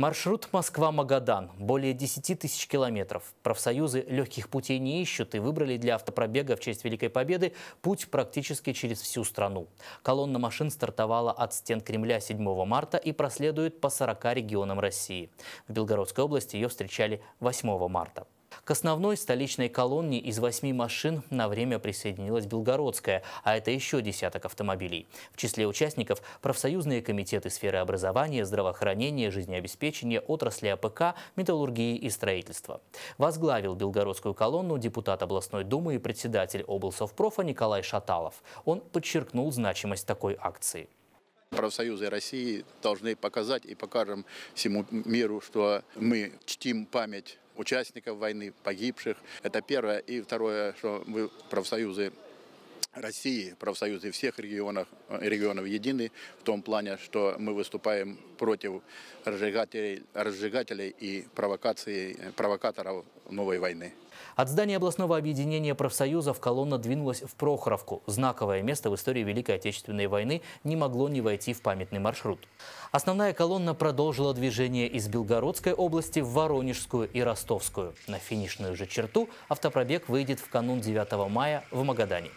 Маршрут Москва-Магадан. Более 10 тысяч километров. Профсоюзы легких путей не ищут и выбрали для автопробега в честь Великой Победы путь практически через всю страну. Колонна машин стартовала от стен Кремля 7 марта и проследует по 40 регионам России. В Белгородской области ее встречали 8 марта. К основной столичной колонне из восьми машин на время присоединилась Белгородская, а это еще десяток автомобилей. В числе участников профсоюзные комитеты сферы образования, здравоохранения, жизнеобеспечения, отрасли АПК, металлургии и строительства. Возглавил Белгородскую колонну депутат областной думы и председатель облсовпрофа Николай Шаталов. Он подчеркнул значимость такой акции профсоюзы России должны показать и покажем всему миру, что мы чтим память участников войны, погибших. Это первое. И второе, что мы, профсоюзы России профсоюзы всех регионов, э, регионов едины в том плане, что мы выступаем против разжигателей, разжигателей и провокаций, э, провокаторов новой войны. От здания областного объединения профсоюзов колонна двинулась в Прохоровку. Знаковое место в истории Великой Отечественной войны не могло не войти в памятный маршрут. Основная колонна продолжила движение из Белгородской области в Воронежскую и Ростовскую. На финишную же черту автопробег выйдет в канун 9 мая в Магадане.